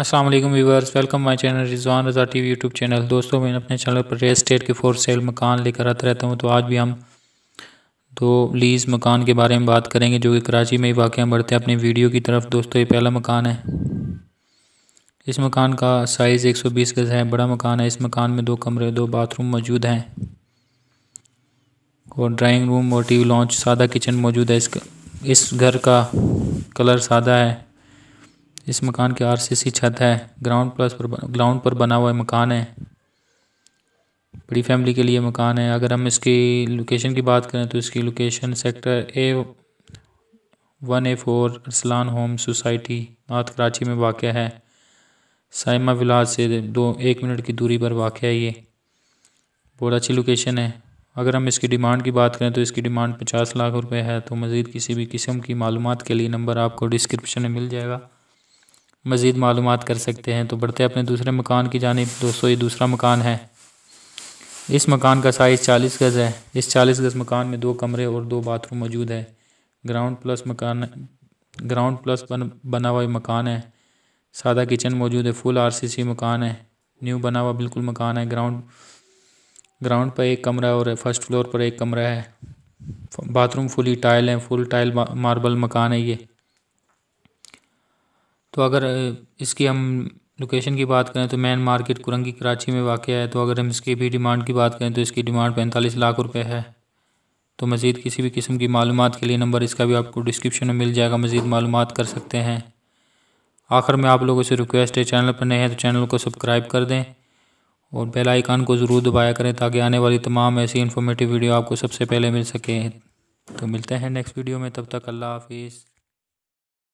Aslam viewers welcome my channel Rizwan Raza T V YouTube channel दोस्तों मैं अपने चैनल पर रियल स्टेट के फोर सेल मकान लेकर आता रहता हूँ तो आज भी हम दो लीज़ मकान के बारे में बात करेंगे जो कि कराची में ही वाक़ बढ़ते हैं अपनी वीडियो की तरफ दोस्तों ये पहला मकान है इस मकान का साइज़ एक सौ बीस गज़ है बड़ा मकान है इस मकान में दो कमरे दो बाथरूम मौजूद हैं और ड्राइंग रूम और टी लॉन्च सादा किचन मौजूद है इस घर का कलर सादा है इस मकान की आरसीसी छत है ग्राउंड प्लस पर ग्राउंड पर बना हुआ मकान है बड़ी फैमिली के लिए मकान है अगर हम इसकी लोकेशन की बात करें तो इसकी location sector A one A four Arsalan home society north Karachi में वाक़ है साइमा विलाज से दो एक मिनट की दूरी पर वाक़ है ये बहुत अच्छी लोकेशन है अगर हम इसकी डिमांड की बात करें तो इसकी डिमांड पचास लाख रुपए है तो मज़ीद किसी भी किस्म की मालूम के लिए नंबर आपको डिस्क्रिप्शन में मिल जाएगा मज़ीद मालूम कर सकते हैं तो बढ़ते अपने दूसरे मकान की जानब दोस्तों ये दूसरा मकान है इस मकान का साइज़ चालीस गज़ है इस चालीस गज़ मकान में दो कमरे और दो बाथरूम मौजूद है ग्राउंड प्लस मकान ग्राउंड प्लस बन बना हुआ मकान है सादा किचन मौजूद है फुल आरसीसी मकान है न्यू बना हुआ बिल्कुल मकान है ग्राउंड ग्राउंड पर एक कमरा और फर्स्ट फ्लोर पर एक कमरा है बाथरूम फुली टाइल है फुल टाइल मार्बल मकान है ये तो अगर इसकी हम लोकेशन की बात करें तो मेन मार्केट कुरंगी कराची में वाक़ है तो अगर हम इसकी भी डिमांड की बात करें तो इसकी डिमांड पैंतालीस लाख रुपये है तो मज़ीद किसी भी किस्म की मालूम के लिए नंबर इसका भी आपको डिस्क्रिप्शन में मिल जाएगा मज़ीद मालूम कर सकते हैं आखिर में आप लोगों से रिक्वेस्ट है चैनल पर नए हैं तो चैनल को सब्सक्राइब कर दें और बेल आइकान को ज़रूर दबाया करें ताकि आने वाली तमाम ऐसी इन्फॉर्मेटिव वीडियो आपको सबसे पहले मिल सके तो मिलते हैं नेक्स्ट वीडियो में तब तक अल्लाह हाफिज़